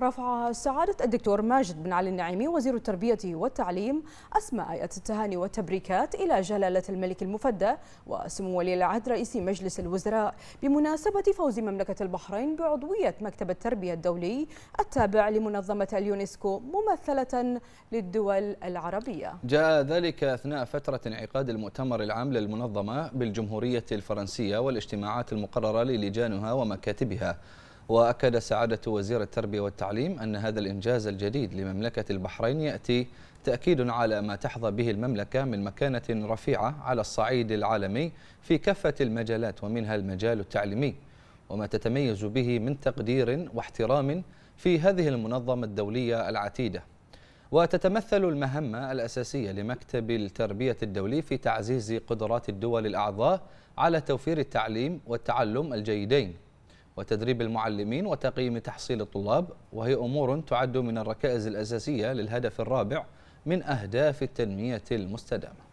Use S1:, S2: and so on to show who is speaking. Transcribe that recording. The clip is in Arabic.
S1: رفع سعادة الدكتور ماجد بن علي النعيمي وزير التربية والتعليم أسماء آية التهاني والتبريكات إلى جلالة الملك المفدى وسمو ولي العهد رئيس مجلس الوزراء بمناسبة فوز مملكة البحرين بعضوية مكتب التربية الدولي التابع لمنظمة اليونسكو ممثلة للدول العربية
S2: جاء ذلك أثناء فترة انعقاد المؤتمر العام للمنظمة بالجمهورية الفرنسية والاجتماعات المقررة للجانها ومكاتبها وأكد سعادة وزير التربية والتعليم أن هذا الإنجاز الجديد لمملكة البحرين يأتي تأكيد على ما تحظى به المملكة من مكانة رفيعة على الصعيد العالمي في كافة المجالات ومنها المجال التعليمي وما تتميز به من تقدير واحترام في هذه المنظمة الدولية العتيدة وتتمثل المهمة الأساسية لمكتب التربية الدولي في تعزيز قدرات الدول الأعضاء على توفير التعليم والتعلم الجيدين وتدريب المعلمين وتقييم تحصيل الطلاب وهي أمور تعد من الركائز الأساسية للهدف الرابع من أهداف التنمية المستدامة